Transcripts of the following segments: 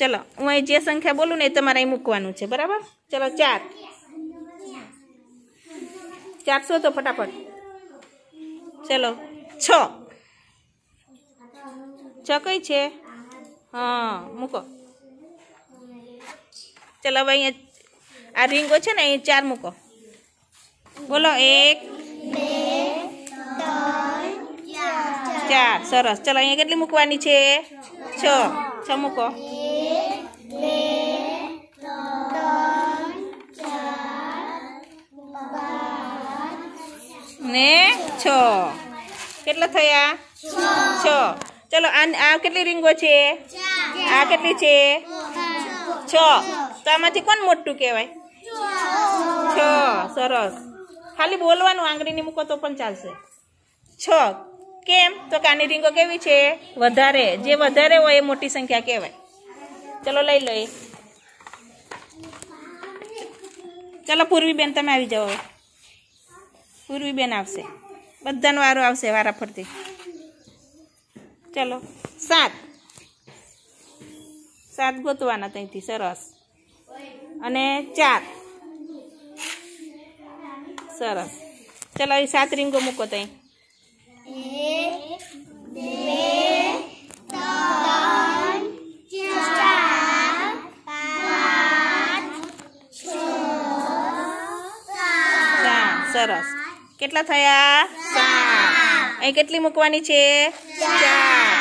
ચલો હું અહીં જે સંખ્યા બોલું ને એ તમારે અહીં મૂકવાનું છે બરાબર ચલો ચાર ચારસો તો ફટાફટ ચલો છ છ કઈ છે હા મૂકો ચલો હવે અહીંયા આ રીંગો છે ને અહીં ચાર મૂકો બોલો એક ચાર સરસ ચલો અહીંયા કેટલી મૂકવાની છે છ છ મૂકો ને છ કેટલા થયા છ ચલો આ કેટલી રીંગો છે આ કેટલી છે છ તો આમાંથી કોણ મોટું કહેવાય છ સરસ ખાલી બોલવાનું આંગળીની મૂકો તો પણ ચાલશે છ કેમ તો કાની રીંગો કેવી છે વધારે જે વધારે હોય એ મોટી સંખ્યા કહેવાય ચલો લઈ લઈએ ચલો પૂર્વીબેન તમે આવી જાઓ પૂર્વીબેન આવશે બધાનો વારો આવશે વારા ફરતી ચલો સાત સાત ગોતવાના ત્યાંથી સરસ અને ચાર સરસ ચલો એ સાત રીંગો મૂકો ત્યાં સરસ કેટલા થયા સાત અહીં કેટલી મૂકવાની છે ચાર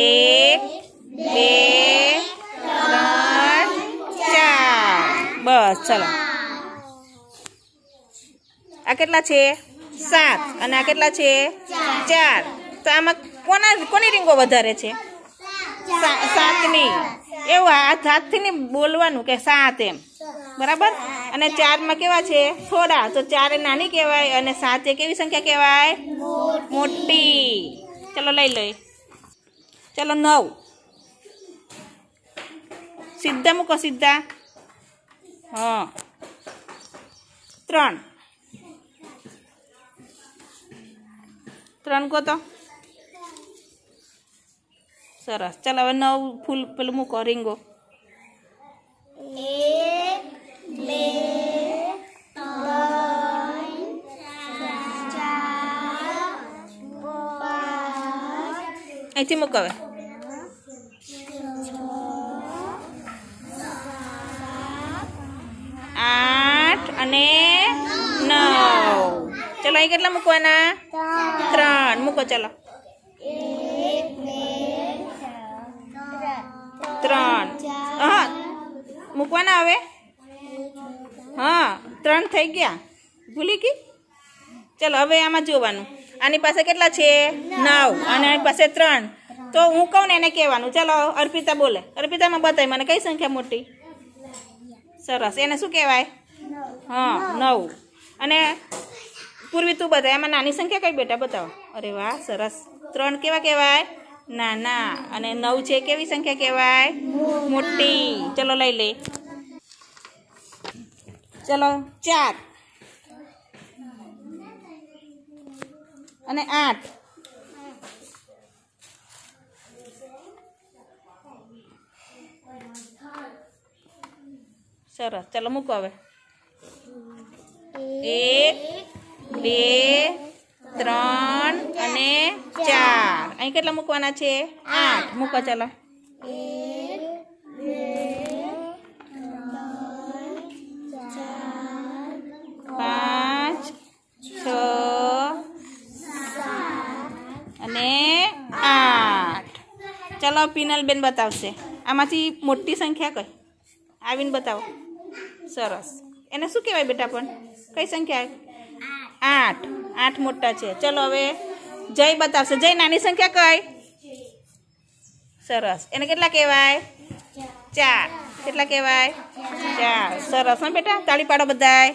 એક બે ત્રણ ચાર બસ ચલો આ કેટલા છે સાત અને આ કેટલા છે ચાર તો આમાં કોના કોની રીંગો વધારે છે સાતની એવા હાથ હાથથી બોલવાનું કે સાત એમ બરાબર અને ચારમાં કેવા છે થોડા તો ચારે નાની કહેવાય અને સાત એ કેવી સંખ્યા કહેવાય મોટી ચલો લઈ લઈ ચલો નવ સીધા મૂકો સીધા હ ત્રણ ત્રણ કહો તો સરસ ચાલ હવે નવ ફૂલ પેલું મૂકો રીંગો અહીંથી મૂકો આઠ અને નવ ચલો અહીં કેટલા મૂકવાના ત્રણ મૂકો ચલો મૂકવાના હવે હા ત્રણ થઈ ગયા ભૂલી ગઈ ચાલો હવે આમાં જોવાનું આની પાસે કેટલા છે નવ અને આની પાસે ત્રણ તો હું કહું ને એને કહેવાનું ચાલો અર્પિતા બોલે અર્પિતામાં બતાવી મને કઈ સંખ્યા મોટી સરસ એને શું કહેવાય હા નવ અને પૂર્વી તું બતાય એમાં નાની સંખ્યા કઈ બેટા બતાવો અરે વાહ સરસ ત્રણ કેવા કહેવાય નાના અને નવ છે કેવી સંખ્યા કહેવાય મોટી ચલો લઈ લે ચલો ચાર અને આઠ સરસ ચલો મૂકો હવે એક બે ત્રણ અહીં કેટલા મૂકવાના છે આઠ મૂકો ચાલો પાંચ છ અને આઠ ચાલો પિનલબેન બતાવશે આમાંથી મોટી સંખ્યા કઈ આવીને બતાવો સરસ એને શું કહેવાય બેટા પણ કઈ સંખ્યા આઠ આઠ મોટા છે ચલો હવે જય બતાવશે જય નાની સંખ્યા કઈ સરસ એને કેટલા કહેવાય ચાર કેટલા કહેવાય ચાર સરસ ને બેટા તાળી પાડો બધાય